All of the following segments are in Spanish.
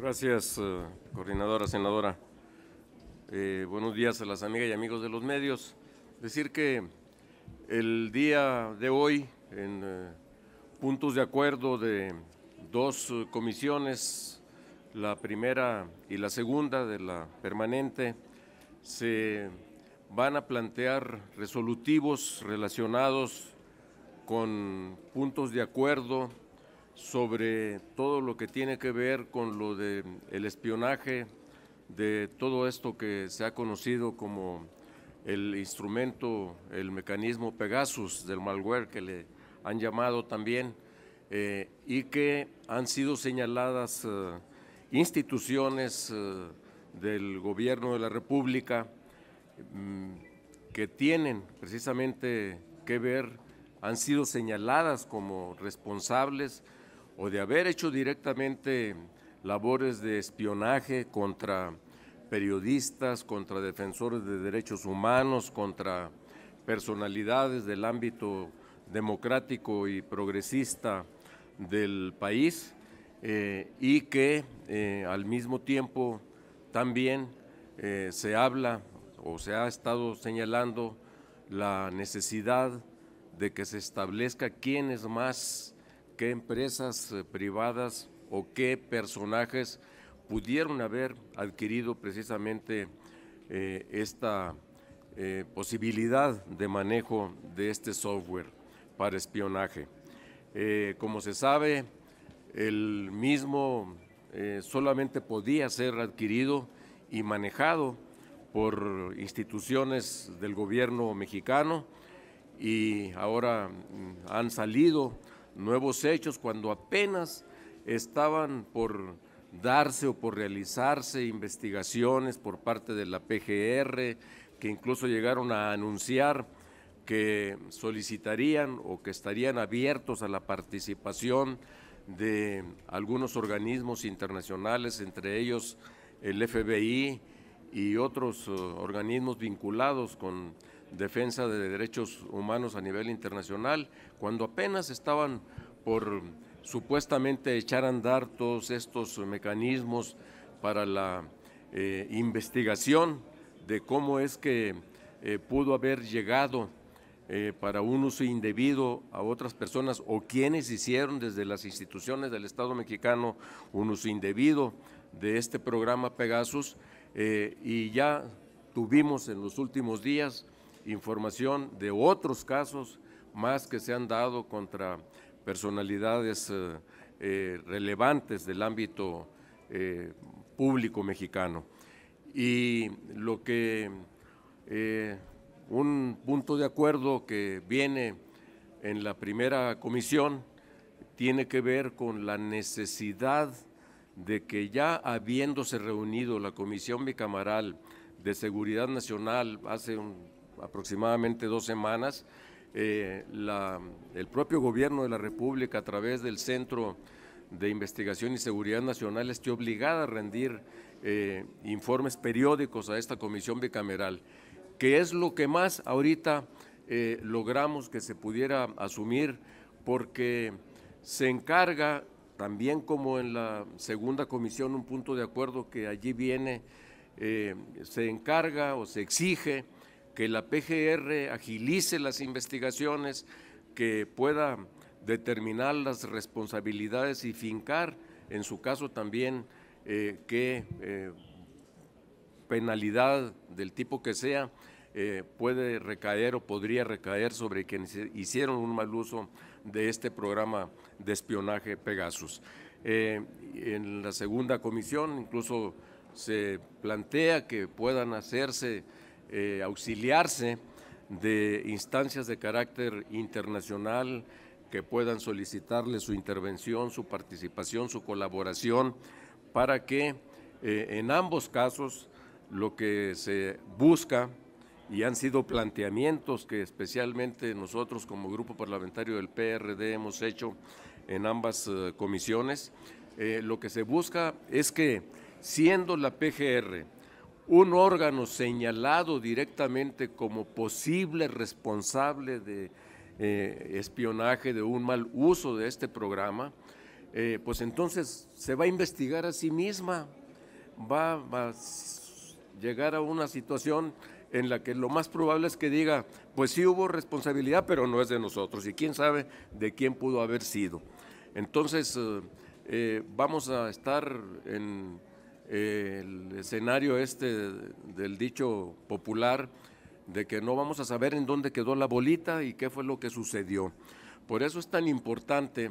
Gracias, eh, coordinadora, senadora. Eh, buenos días a las amigas y amigos de los medios. Decir que el día de hoy, en eh, puntos de acuerdo de dos comisiones, la primera y la segunda de la permanente, se van a plantear resolutivos relacionados con puntos de acuerdo sobre todo lo que tiene que ver con lo de el espionaje, de todo esto que se ha conocido como el instrumento, el mecanismo Pegasus del malware que le han llamado también, eh, y que han sido señaladas eh, instituciones eh, del gobierno de la República mm, que tienen precisamente que ver, han sido señaladas como responsables o de haber hecho directamente labores de espionaje contra periodistas, contra defensores de derechos humanos, contra personalidades del ámbito democrático y progresista del país eh, y que eh, al mismo tiempo también eh, se habla o se ha estado señalando la necesidad de que se establezca quién es más qué empresas eh, privadas o qué personajes pudieron haber adquirido precisamente eh, esta eh, posibilidad de manejo de este software para espionaje. como se sabe, el mismo solamente podía ser adquirido y manejado por instituciones del gobierno mexicano y ahora mm, han salido nuevos hechos cuando apenas estaban por darse o por realizarse investigaciones por parte de la PGR, que incluso llegaron a anunciar que solicitarían o que estarían abiertos a la participación de algunos organismos internacionales, entre ellos el FBI y otros eh, organismos vinculados con defensa de derechos humanos a nivel internacional, cuando apenas estaban por supuestamente echar a andar todos estos mecanismos para la eh, investigación de cómo es que eh, pudo haber llegado eh, para un uso indebido a otras personas o quienes hicieron desde las instituciones del Estado mexicano un uso indebido de este programa Pegasus y ya tuvimos en los últimos días información de otros casos más que se han dado contra personalidades eh, eh, relevantes del ámbito eh, público mexicano. Y lo que un punto de acuerdo que viene en la primera comisión tiene que ver con la necesidad de que ya habiéndose reunido la Comisión Bicameral de Seguridad Nacional hace un aproximadamente dos semanas, eh, el propio gobierno de la República a través del Centro de Investigación y Seguridad Nacional esté obligada a rendir eh, informes periódicos a esta comisión bicameral, que es lo que más ahorita eh, logramos que se pudiera asumir porque se encarga también como en la segunda comisión un punto de acuerdo que allí viene, se encarga o se exige que la PGR agilice las investigaciones, que pueda determinar las responsabilidades y fincar, en su caso también, eh, qué eh, penalidad del tipo que sea eh, puede recaer o podría recaer sobre quienes hicieron un mal uso de este programa de espionaje Pegasus. en la segunda comisión incluso se plantea que puedan hacerse eh, auxiliarse de instancias de carácter internacional que puedan solicitarle su intervención, su participación, su colaboración, para que eh, en ambos casos lo que se busca y han sido planteamientos que especialmente nosotros como grupo parlamentario del PRD hemos hecho en ambas eh, comisiones, lo que se busca es que siendo la PGR un órgano señalado directamente como posible responsable de eh, espionaje, de un mal uso de este programa, eh, pues entonces se va a investigar a sí misma, va, a llegar a una situación en la que lo más probable es que diga, pues sí hubo responsabilidad, pero no es de nosotros, y quién sabe de quién pudo haber sido. Entonces, eh, vamos a estar en el escenario este del dicho popular de que no vamos a saber en dónde quedó la bolita y qué fue lo que sucedió. Por eso es tan importante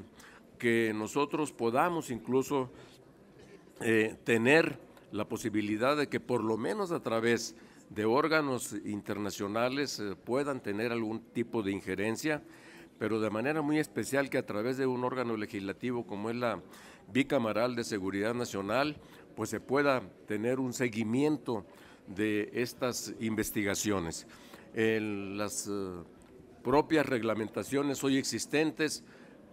que nosotros podamos incluso eh, tener la posibilidad de que por lo menos a través de órganos internacionales eh, puedan tener algún tipo de injerencia, pero de manera muy especial que a través de un órgano legislativo como es la Bicamaral de Seguridad Nacional pues se pueda tener un seguimiento de estas investigaciones. las eh, propias reglamentaciones hoy existentes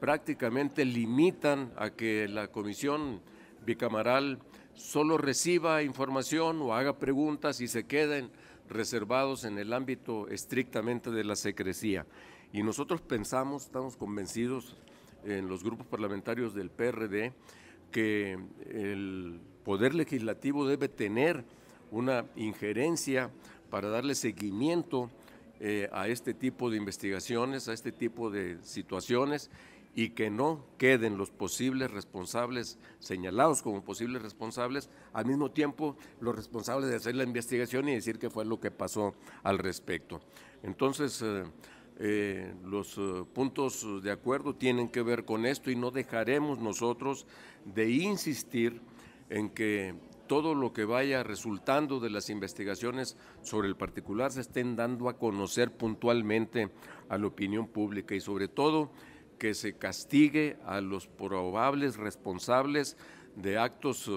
prácticamente limitan a que la comisión bicamaral solo reciba información o haga preguntas y se queden reservados en el ámbito estrictamente de la secrecía. Y nosotros pensamos, estamos convencidos en los grupos parlamentarios del PRD, que el poder legislativo debe tener una injerencia para darle seguimiento eh, a este tipo de investigaciones, a este tipo de situaciones y que no queden los posibles responsables señalados como posibles responsables, al mismo tiempo los responsables de hacer la investigación y decir qué fue lo que pasó al respecto. Entonces, eh, eh, los puntos de acuerdo tienen que ver con esto y no dejaremos nosotros de insistir en que todo lo que vaya resultando de las investigaciones sobre el particular se estén dando a conocer puntualmente a la opinión pública y sobre todo que se castigue a los probables responsables de actos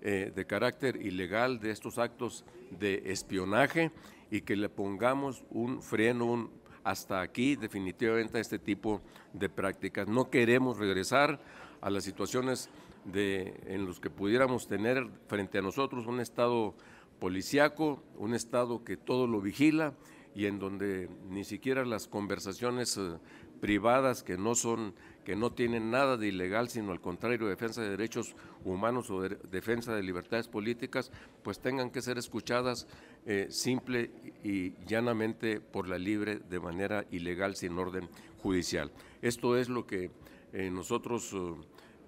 eh, de carácter ilegal, de estos actos de espionaje y que le pongamos un freno, hasta aquí definitivamente a este tipo de prácticas. No queremos regresar a las situaciones de, en los que pudiéramos tener frente a nosotros un Estado policíaco, un Estado que todo lo vigila y en donde ni siquiera las conversaciones eh, privadas que no son que no tienen nada de ilegal, sino al contrario, defensa de derechos humanos o defensa de libertades políticas, pues tengan que ser escuchadas eh, simple y llanamente por la libre de manera ilegal sin orden judicial. Esto es lo que eh, nosotros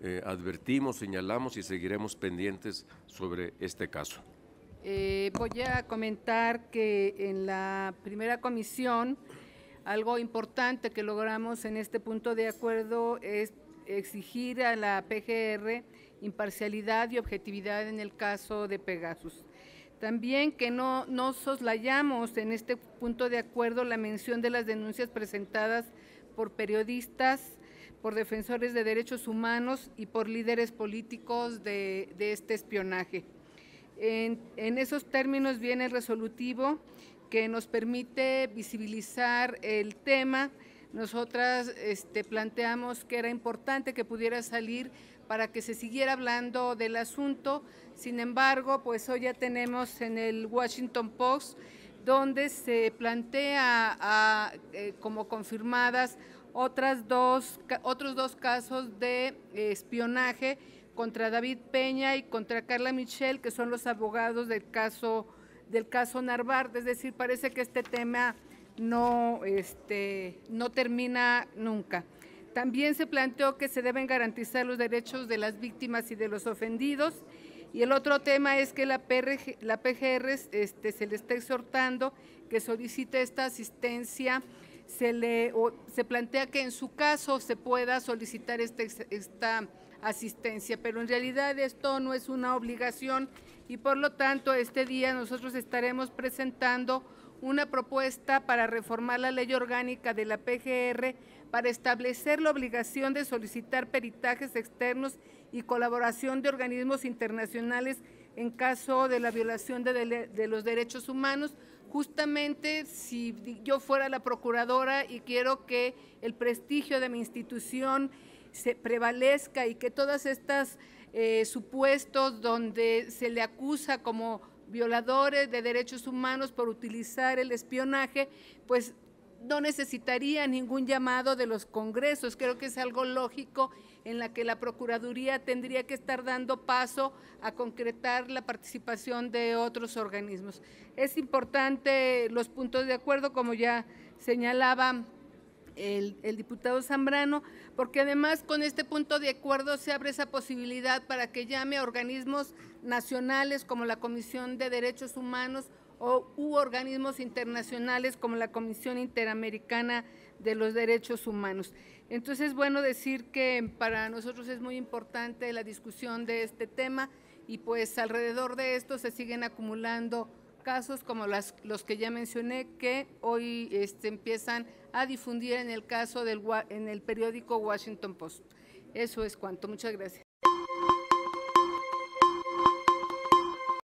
eh, advertimos, señalamos y seguiremos pendientes sobre este caso. Eh, voy a comentar que en la primera comisión algo importante que logramos en este punto de acuerdo es exigir a la PGR imparcialidad y objetividad en el caso de Pegasus. También que no, no soslayamos en este punto de acuerdo la mención de las denuncias presentadas por periodistas, por defensores de derechos humanos y por líderes políticos de, este espionaje. En, esos términos viene el resolutivo que nos permite visibilizar el tema. Nosotras este, planteamos que era importante que pudiera salir para que se siguiera hablando del asunto. Sin embargo, pues hoy ya tenemos en el Washington Post donde se plantea eh, como confirmadas otras dos, otros dos casos de espionaje contra David Peña y contra Carla Michel, que son los abogados del caso, del caso Es decir, parece que este tema no, este, no termina nunca. También se planteó que se deben garantizar los derechos de las víctimas y de los ofendidos. Y el otro tema es que la, la PGR este, se le está exhortando que solicite esta asistencia se le se plantea que en su caso se pueda solicitar este esta asistencia, pero en realidad esto no es una obligación y por lo tanto este día nosotros estaremos presentando una propuesta para reformar la ley orgánica de la PGR para establecer la obligación de solicitar peritajes externos y colaboración de organismos internacionales en caso de la violación de, los derechos humanos. Justamente si yo fuera la procuradora y quiero que el prestigio de mi institución se prevalezca y que todas estas eh, supuestos donde se le acusa como violadores de derechos humanos por utilizar el espionaje, pues no necesitaría ningún llamado de los congresos. Creo que es algo lógico en la que la Procuraduría tendría que estar dando paso a concretar la participación de otros organismos. Es importante los puntos de acuerdo, como ya señalaba el, el, diputado Zambrano, porque además con este punto de acuerdo se abre esa posibilidad para que llame a organismos nacionales como la Comisión de Derechos Humanos o, u organismos internacionales como la Comisión Interamericana de los Derechos Humanos. Entonces, bueno, decir que para nosotros es muy importante la discusión de este tema y pues alrededor de esto se siguen acumulando casos como las, los que ya mencioné que hoy este, empiezan a difundir en el caso del en el periódico Washington Post. Eso es cuanto. Muchas gracias.